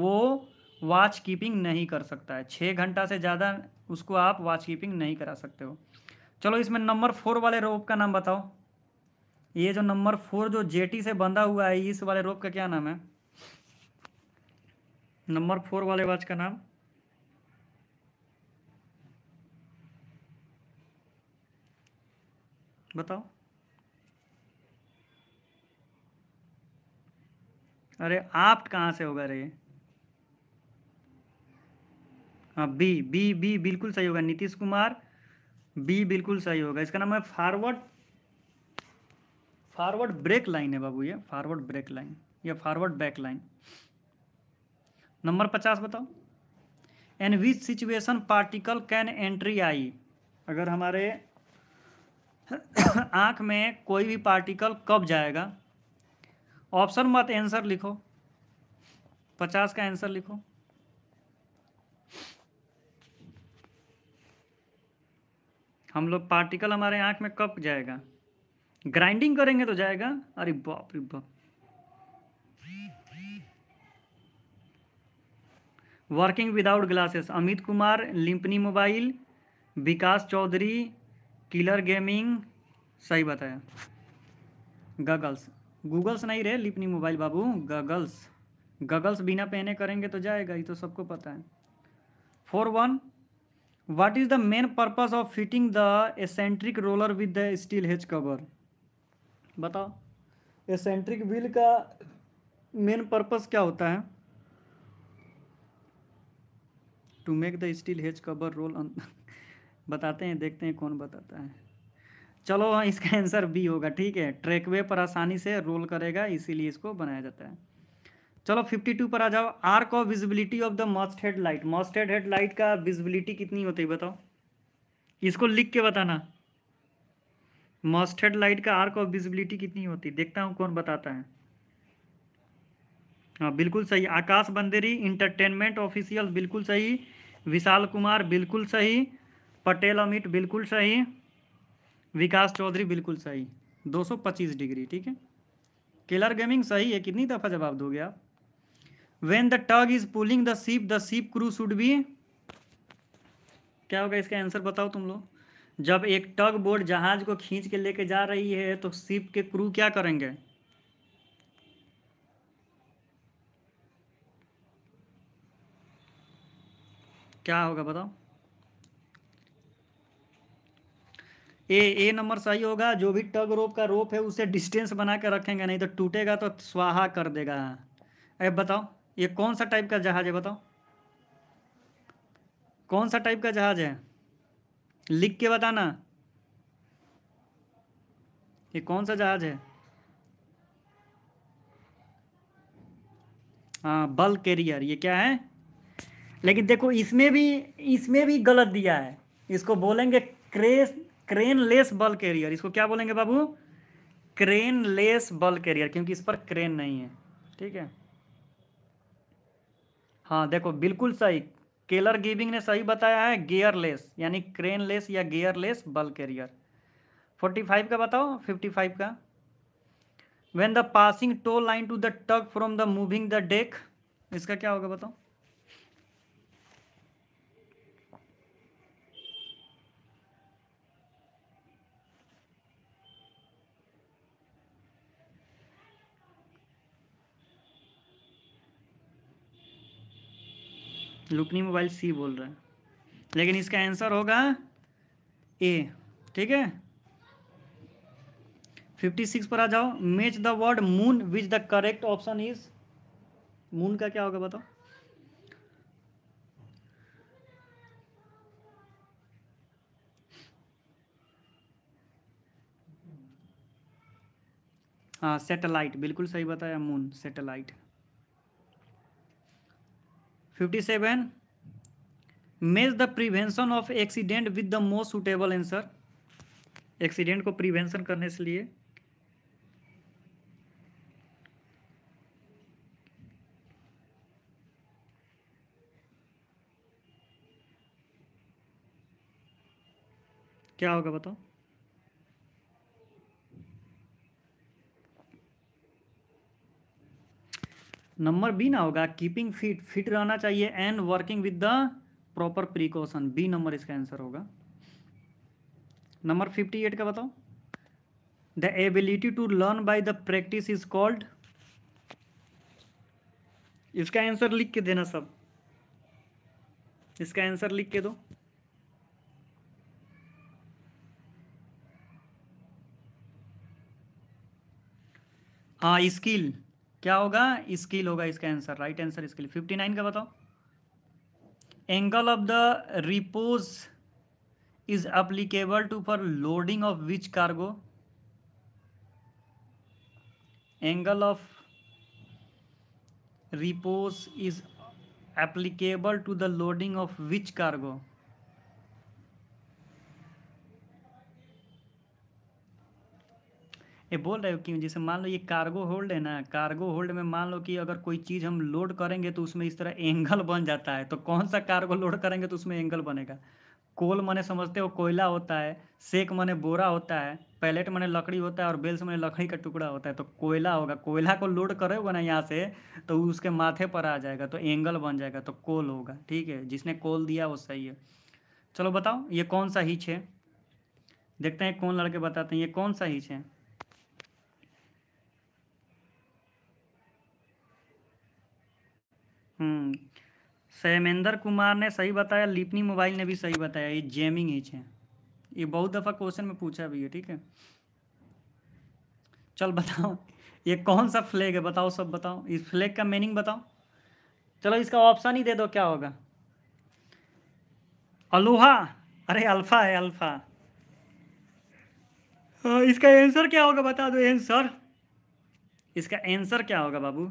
वो वॉच कीपिंग नहीं कर सकता है छः घंटा से ज़्यादा उसको आप वॉच कीपिंग नहीं करा सकते हो चलो इसमें नंबर फोर वाले रोप का नाम बताओ ये जो नंबर फोर जो जेटी से बंधा हुआ है इस वाले रोप का क्या नाम है नंबर फोर वाले वॉच का नाम बताओ अरे आप कहाँ से होगा रे हाँ बी बी बी बिल्कुल सही होगा नीतीश कुमार बी बिल्कुल सही होगा इसका नाम है फॉरवर्ड फॉरवर्ड ब्रेक लाइन है बाबू ये फॉरवर्ड ब्रेक लाइन या फॉरवर्ड बैक लाइन नंबर पचास बताओ in which situation particle can entry eye अगर हमारे आँख में कोई भी पार्टिकल कब जाएगा ऑप्शन मत आंसर लिखो पचास का आंसर लिखो हम लोग पार्टिकल हमारे आँख में कब जाएगा ग्राइंडिंग करेंगे तो जाएगा अरे बाप रे बाप working without glasses Amit Kumar Lumbini mobile Vikas Chaudhary killer gaming सही बताया गगल्स गूगल्स नहीं रहे लिपनी मोबाइल बाबू गगल्स गगल्स बिना पहने करेंगे तो जाएगा ये तो सबको पता है four one what is the main purpose of fitting the eccentric roller with the steel hatch cover बताओ एसेंट्रिक व्हील का मेन पर्पज क्या होता है to make the steel hatch cover roll बताते हैं देखते हैं कौन बताता है चलो इसका आंसर बी होगा ठीक है ट्रैकवे पर आसानी से रोल करेगा इसीलिए इसको बनाया जाता है चलो 52 पर आ जाओ arc of visibility of the masthead light masthead head light का विजिबिलिटी कितनी होती है बताओ इसको लिख के बताना मस्ट हेड लाइट का आर्क ऑफ विजिबिलिटी कितनी होती देखता हूँ कौन बताता है हाँ बिल्कुल सही आकाश बंदेरी इंटरटेनमेंट ऑफिशियल बिल्कुल सही विशाल कुमार बिल्कुल सही पटेल अमित बिल्कुल सही विकास चौधरी बिल्कुल सही 225 डिग्री ठीक है किलर गेमिंग सही है कितनी दफ़ा जवाब दोगे आप when the tug is pulling the ship the ship crew should be क्या होगा इसका आंसर बताओ तुम लोग जब एक टग बोर्ड जहाज को खींच के लेके जा रही है तो सीप के क्रू क्या करेंगे क्या होगा बताओ ए ए नंबर सही होगा जो भी टग रोप का रोप है उसे डिस्टेंस बना कर रखेंगे नहीं तो टूटेगा तो स्वाहा कर देगा अब बताओ ये कौन सा टाइप का जहाज है बताओ कौन सा टाइप का जहाज है लिख के बताना ये कौन सा जहाज है हाँ बल कैरियर ये क्या है लेकिन देखो इसमें भी इसमें भी गलत दिया है इसको बोलेंगे crash craneless bulk carrier इसको क्या बोलेंगे बाबू क्रेन लेस बल कैरियर क्योंकि इस पर क्रेन नहीं है ठीक है हाँ देखो बिल्कुल सही केलर गिविंग ने सही बताया है गियरलेस यानी क्रेनलेस या gearless bulk carrier forty five का बताओ फिफ्टी फाइव का when the passing tow line to the tug from the moving the deck इसका क्या होगा बताओ लुकनी मोबाइल सी बोल रहा है लेकिन इसका आंसर होगा ए ठीक है फिफ्टी सिक्स पर आ जाओ match the word moon which the correct option is moon का क्या होगा बताओ हाँ सैटेलाइट बिल्कुल सही बताया moon satellite fifty seven match the prevention of accident with the most suitable answer accident को प्रिवेंशन करने से लिए क्या होगा बताओ नंबर बी ना होगा कीपिंग फिट फिट रहना चाहिए and working with the proper precaution B number इसका आंसर होगा नंबर फिफ्टी एट का बताओ the ability to learn by the practice is called इसका आंसर लिख के देना सब इसका आंसर लिख के दो हाँ स्किल क्या होगा स्किल होगा इसका answer right answer skill fifty nine का बताओ angle of the repose is applicable to for loading of which cargo angle of repose is applicable to the loading of which cargo ये बोल रहे हो कि जैसे मान लो ये कार्गो होल्ड है ना कार्गो होल्ड में मान लो कि अगर कोई चीज़ हम लोड करेंगे तो उसमें इस तरह एंगल बन जाता है तो कौन सा कार्गो लोड करेंगे तो उसमें एंगल बनेगा कोल मने समझते हो कोयला होता है सेक मने बोरा होता है पैलेट मने लकड़ी होता है और बेल्स मने लकड़ी का टुकड़ा होता है तो कोयला होगा कोयला को लोड करोगे ना यहाँ से तो उसके माथे पर आ जाएगा तो एंगल बन जाएगा तो कोल होगा ठीक है जिसने कोल दिया वो सही है चलो बताओ ये कौन सा हिच है देखते हैं कौन लड़के बताते हैं ये कौन सा हिच है सैमेंद्र कुमार ने सही बताया लिपनी मोबाइल ने भी सही बताया ये जेमिंग एच है ये बहुत दफ़ा क्वेश्चन में पूछा भी है ठीक है चल बताओ ये कौन सा फ्लैग है बताओ सब बताओ इस फ्लैग का मीनिंग बताओ चलो इसका ऑप्शन ही दे दो क्या होगा अलोहा अरे अल्फा है अल्फा हाँ, इसका आंसर क्या होगा बता दो आंसर इसका आंसर क्या होगा बाबू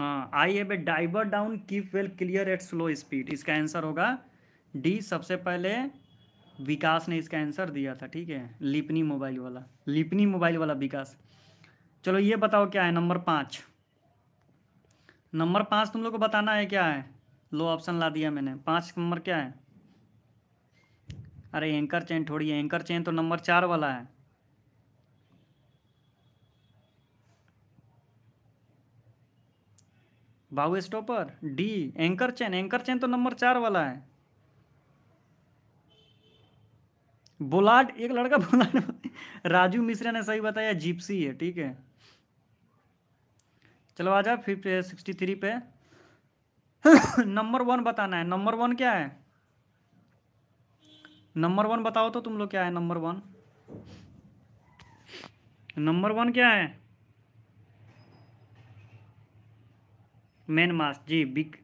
हाँ I have a diver down keep well clear at slow speed इसका आंसर होगा डी सबसे पहले विकास ने इसका आंसर दिया था ठीक है लिपनी मोबाइल वाला लिपनी मोबाइल वाला विकास चलो ये बताओ क्या है नंबर पाँच नंबर पाँच तुम लोग को बताना है क्या है लो ऑप्शन ला दिया मैंने पाँच नंबर क्या है अरे एंकर चेन थोड़ी है एंकर चेन तो नंबर चार वाला है bow stopper D anchor chain anchor chain तो नंबर चार वाला है बोलाड एक लड़का बोलाड राजू मिश्रा ने सही बताया जिप्सी है ठीक है चलो आ जाओ फिफ्टी सिक्सटी थ्री पे नंबर वन बताना है नंबर वन क्या है नंबर वन बताओ तो तुम लोग क्या है नंबर वन नंबर वन क्या है मेन मास जी बिक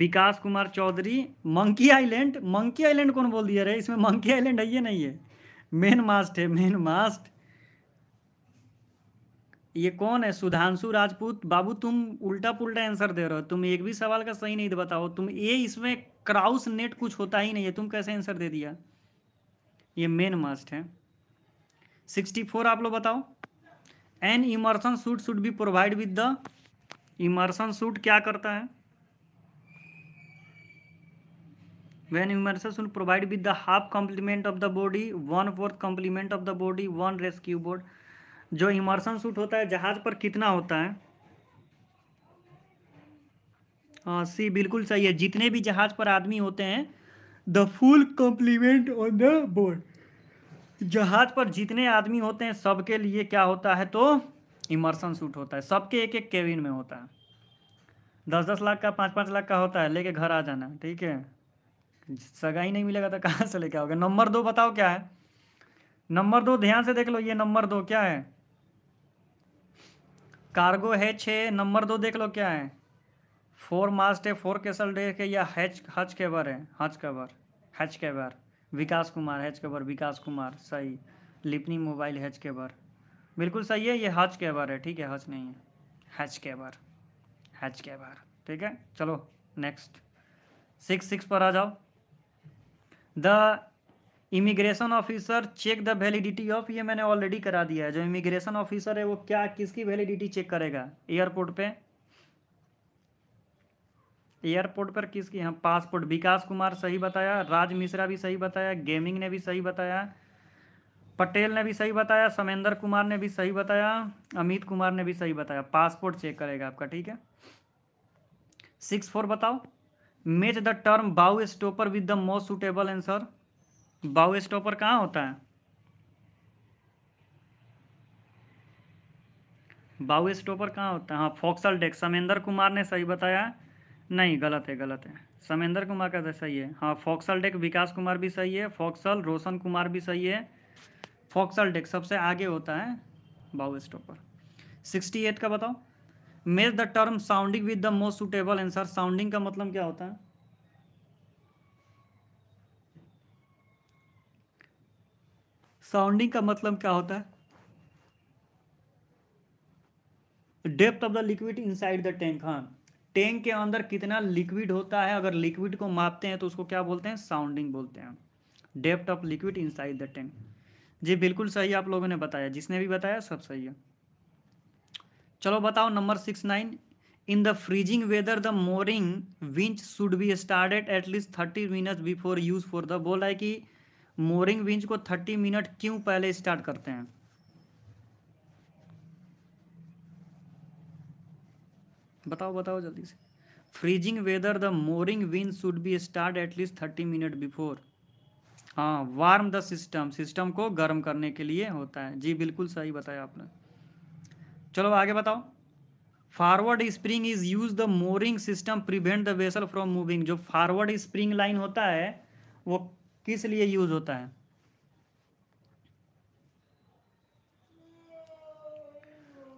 Vikas Kumar Chaudhary monkey island monkey island कौन बोल दिया रे इसमें मंकी आइलैंड है ये नहीं है मेन मास्ट है मेन मास्ट ये कौन है सुधांशु राजपूत बाबू तुम उल्टा पुल्टा आंसर दे रहे हो तुम एक भी सवाल का सही नहीं बताओ तुम ये इसमें क्राउस नेट कुछ होता ही नहीं है तुम कैसे आंसर दे दिया ये मेन मास्ट है सिक्सटी आप लोग बताओ an immersion suit should be provide with the immersion suit क्या करता है when immersion suit provide with the half complement of the body one fourth complement of the body one rescue board जो इमर्सन सूट होता है जहाज पर कितना होता है हाँ सी बिल्कुल सही है जितने भी जहाज पर आदमी होते हैं the full complement on the board जहाज पर जितने आदमी होते हैं सबके लिए क्या होता है तो इमर्सन सूट होता है सबके एक एक केविन में होता है दस दस लाख का पाँच पाँच लाख का होता है लेके घर आ जाना ठीक है सगाई नहीं मिलेगा तो कहाँ से लेके आओगे नंबर दो बताओ क्या है नंबर दो ध्यान से देख लो ये नंबर दो क्या है कार्गो है छः नंबर दो देख लो क्या है फोर मास्ट है फोर केसल डेक है या हैच हच केवर है hatch cover hatch cover Vikas Kumar hatch cover Vikas Kumar सही लिपनी मोबाइल हैच केवर बिल्कुल सही है ये हज कैबर है ठीक है हज नहीं है हैच कैबर हैच कैबर ठीक है चलो नेक्स्ट सिक्स सिक्स पर आ जाओ the immigration officer check the validity of ये मैंने ऑलरेडी करा दिया है जो इमिग्रेशन ऑफिसर है वो क्या किसकी वैलिडिटी चेक करेगा एयरपोर्ट पे एयरपोर्ट पर किसकी हाँ पासपोर्ट विकास कुमार सही बताया राज मिश्रा भी सही बताया गेमिंग ने भी सही बताया पटेल ने भी सही बताया समेंद्र कुमार ने भी सही बताया अमित कुमार ने भी सही बताया पासपोर्ट चेक करेगा आपका ठीक है सिक्स फोर बताओ match the term bow stopper with the most suitable answer bow stopper कहाँ होता है बाउ स्टॉपर कहाँ होता है हाँ फोक्सल डेक समेंद्र कुमार ने सही बताया नहीं गलत है गलत है समेंद्र कुमार का तो सही है हाँ फोक्सल डेक विकास कुमार भी सही है फोक्सल रोशन कुमार भी सही है फॉक्सल डेक सबसे आगे होता है बाउ स्टॉपर सिक्सटी एट का बताओ match the term sounding with the most suitable answer sounding का मतलब क्या होता है साउंडिंग का मतलब क्या होता है depth of the liquid inside the tank हाँ टैंक के अंदर कितना लिक्विड होता है अगर लिक्विड को मापते हैं तो उसको क्या बोलते हैं साउंडिंग बोलते हैं depth of liquid inside the tank जी बिल्कुल सही आप लोगों ने बताया जिसने भी बताया सब सही है चलो बताओ number six nine in the freezing weather the mooring winch should be started at least thirty minute before use for the बोला है कि मोरिंग विंच को थर्टी मिनट क्यों पहले स्टार्ट करते हैं बताओ बताओ जल्दी से freezing weather the mooring winch should be start at least thirty minute before हाँ वार्म द सिस्टम सिस्टम को गर्म करने के लिए होता है जी बिल्कुल सही बताया आपने चलो आगे बताओ forward spring is use the mooring system prevent the vessel from moving जो फॉरवर्ड स्प्रिंग लाइन होता है वो किस लिए यूज होता है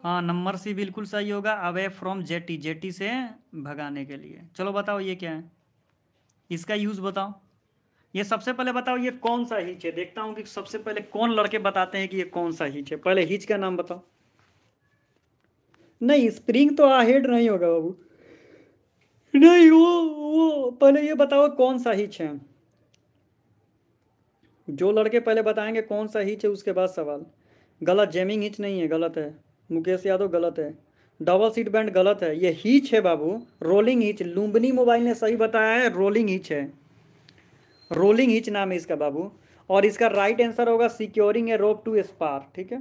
हाँ नंबर सी बिल्कुल सही होगा अवे फ्रॉम जेटी जेटी से भगाने के लिए चलो बताओ ये क्या है इसका यूज बताओ ये सबसे पहले बताओ ये कौन सा हिच है देखता हूँ कि सबसे पहले कौन लड़के बताते हैं कि ये कौन सा हिच है पहले हिच का नाम बताओ नहीं स्प्रिंग तो आहेड नहीं होगा बाबू नहीं वो वो पहले ये बताओ कौन सा हिच है जो लड़के पहले बताएंगे कौन सा हिच है उसके बाद सवाल गलत जेमिंग हिच नहीं है गलत है मुकेश यादव गलत है डबल सीट बैंड गलत है ये हिच है बाबू रोलिंग हिच लुम्बनी मोबाइल ने सही बताया है रोलिंग हिच है रोलिंग हिच नाम है इसका बाबू और इसका राइट आंसर होगा securing a rope to spar ठीक है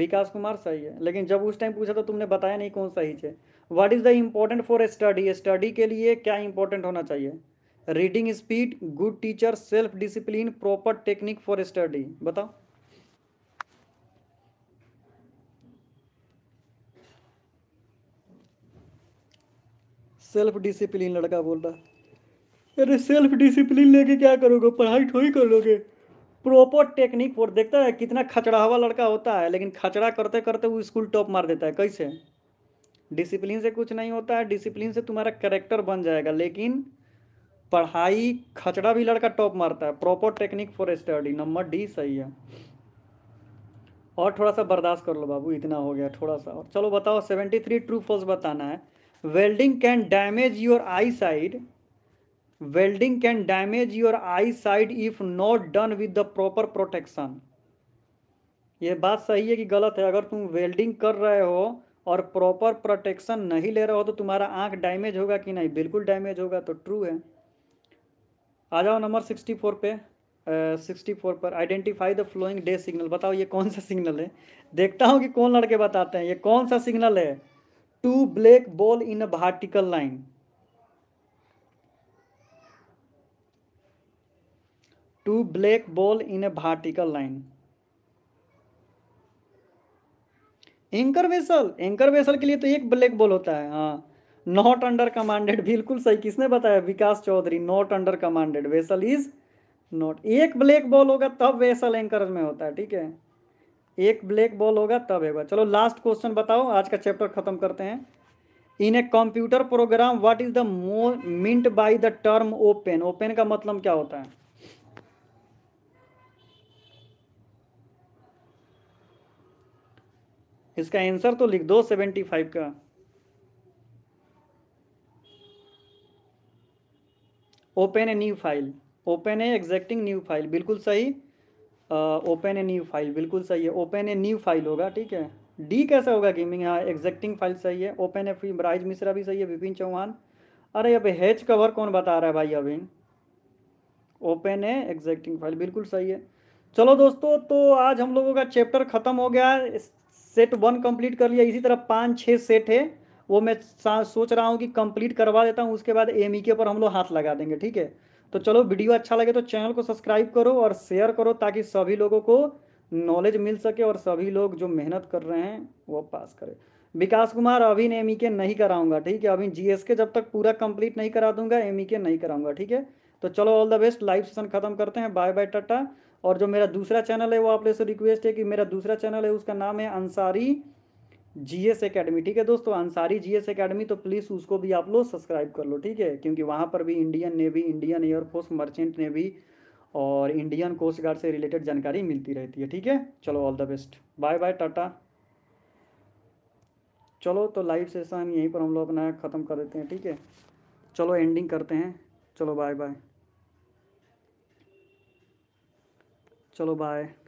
विकास कुमार सही है लेकिन जब उस टाइम पूछा तो तुमने बताया नहीं कौन सा हिच है what is the important for study study के लिए क्या इंपॉर्टेंट होना चाहिए reading speed good teacher self discipline proper technique for study बताओ सेल्फ डिसिप्लिन लड़का बोल रहा है अरे सेल्फ डिसिप्लिन लेके क्या करोगे पढ़ाई थोड़ी कर लोगे प्रॉपर टेक्निक फॉर देखता है कितना खचड़ा हुआ लड़का होता है लेकिन खचड़ा करते करते वो स्कूल टॉप मार देता है कैसे डिसिप्लिन से कुछ नहीं होता है डिसिप्लिन से तुम्हारा करेक्टर बन जाएगा लेकिन पढ़ाई खचड़ा भी लड़का टॉप मारता है proper technique for study number D सही है और थोड़ा सा बर्दाश्त कर लो बाबू इतना हो गया थोड़ा सा और चलो बताओ सेवेंटी थ्री ट्रू फॉल्स बताना है welding can damage your eyesight welding can damage your eyesight if not done with the proper protection ये बात सही है कि गलत है अगर तुम वेल्डिंग कर रहे हो और प्रॉपर प्रोटेक्शन नहीं ले रहे हो तो तुम्हारा आंख डैमेज होगा कि नहीं बिल्कुल डैमेज होगा तो ट्रू है आ जाओ नंबर सिक्सटी फोर पे सिक्सटी फोर पर identify the following day signal बताओ ये कौन सा सिग्नल है देखता हूँ कि कौन लड़के बताते हैं ये कौन सा सिग्नल है two black ball in a vertical line two black ball in a vertical line anchor vessel anchor vessel के लिए तो एक ब्लैक बॉल होता है हाँ नॉट अंडर कमांडेड बिल्कुल सही किसने बताया Vikas Chaudhary not under commanded vessel is not एक ब्लैक बॉल होगा तब वेसल एंकर में होता है ठीक है एक ब्लैक बॉल होगा तब बार चलो लास्ट क्वेश्चन बताओ आज का चैप्टर खत्म करते हैं in a computer program what is the moment by the term open open का मतलब क्या होता है इसका आंसर तो लिख दो सेवेंटी फाइव का open a new file open a existing new file बिल्कुल सही ओपन ए न्यू फाइल बिल्कुल सही है ओपन ए न्यू फाइल होगा ठीक है डी कैसा होगा गेमिंग हाँ एग्जैक्टिंग फाइल सही है ओपन एफ राज मिश्रा भी सही है विपिन चौहान अरे अब हेच कवर कौन बता रहा है भाई अभी ओपन ए एग्जैक्टिंग फाइल बिल्कुल सही है चलो दोस्तों तो आज हम लोगों का चैप्टर ख़त्म हो गया सेट वन कंप्लीट कर लिया इसी तरह पाँच छः सेट है वो मैं सोच रहा हूँ कि कंप्लीट करवा देता हूँ उसके बाद एम e के पर हम लोग हाथ लगा देंगे ठीक है तो चलो वीडियो अच्छा लगे तो चैनल को सब्सक्राइब करो और शेयर करो ताकि सभी लोगों को नॉलेज मिल सके और सभी लोग जो मेहनत कर रहे हैं वो पास करें विकास कुमार अभी एम e के नहीं कराऊंगा ठीक है अभी जीएसके जब तक पूरा कंप्लीट नहीं करा दूंगा एम e के नहीं कराऊंगा ठीक है तो चलो all the best live session खत्म करते हैं बाय बाय टाटा और जो मेरा दूसरा चैनल है वो आप लोग से रिक्वेस्ट है कि मेरा दूसरा चैनल है उसका नाम है अंसारी जी एस अकेडमी ठीक है दोस्तों अंसारी जी एस अकेडमी तो प्लीज़ उसको भी आप लोग सब्सक्राइब कर लो ठीक है क्योंकि वहाँ पर भी Indian navy Indian air force merchant navy और इंडियन कोस्ट गार्ड से रिलेटेड जानकारी मिलती रहती है ठीक है चलो all the best bye bye tata चलो तो लाइव सेशन यहीं पर हम लोग अपना ख़त्म कर देते हैं ठीक है चलो एंडिंग करते हैं चलो बाय बाय चलो बाय